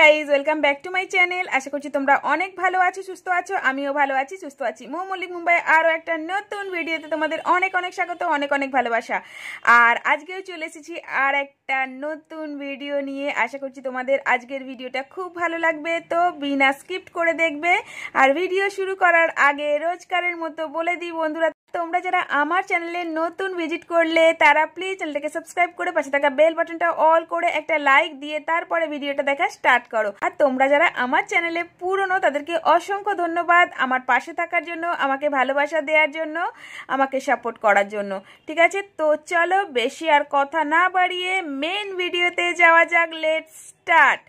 guys welcome back to my channel আশা করছি তোমরা অনেক ভালো আছো সুস্থ আছো আমিও ভালো আছি সুস্থ আছি মো মল্লিক মুম্বাই আরও একটা নতুন ভিডিওতে তোমাদের অনেক অনেক স্বাগত অনেক অনেক ভালোবাসা আর আজকেও চলে এসেছি আর একটা নতুন ভিডিও নিয়ে আশা করছি তোমাদের আজকের ভিডিওটা খুব ভালো লাগবে তো বিনা স্কিপ্ট করে দেখবে আর ভিডিও শুরু করার আগে রোজকারের মতো বলে দিই বন্ধুরা তোমরা যারা আমার চ্যানেলে নতুন ভিজিট করলে তারা প্লিজ চ্যানেলটাকে সাবস্ক্রাইব করে পাশে থাকা বেল বাটনটা অল করে একটা লাইক দিয়ে তারপরে ভিডিওটা দেখা স্টার্ট করো আর তোমরা যারা আমার চ্যানেলে পুরনো তাদেরকে অসংখ্য ধন্যবাদ আমার পাশে থাকার জন্য আমাকে ভালোবাসা দেওয়ার জন্য আমাকে সাপোর্ট করার জন্য ঠিক আছে তো চলো বেশি আর কথা না বাড়িয়ে মেন ভিডিওতে যাওয়া যাক লেট স্টার্ট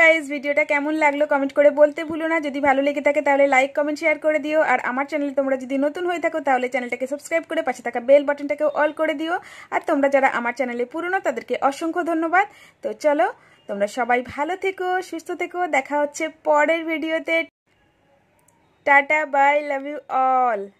গাইজ ভিডিওটা কেমন লাগলো কমেন্ট করে বলতে ভুলো না যদি ভালো লেগে থাকে তাহলে লাইক কমেন্ট শেয়ার করে দিও আর আমার চ্যানেলে তোমরা যদি নতুন হয়ে থাকো তাহলে চ্যানেলটাকে সাবস্ক্রাইব করে পাশে থাকা বেল বাটনটাকে অল করে দিও আর তোমরা যারা আমার চ্যানেলে পুরনো তাদেরকে অসংখ্য ধন্যবাদ তো চলো তোমরা সবাই ভালো থেকো সুস্থ থেকো দেখা হচ্ছে পরের ভিডিওতে টাটা বাই লাভ ইউ অল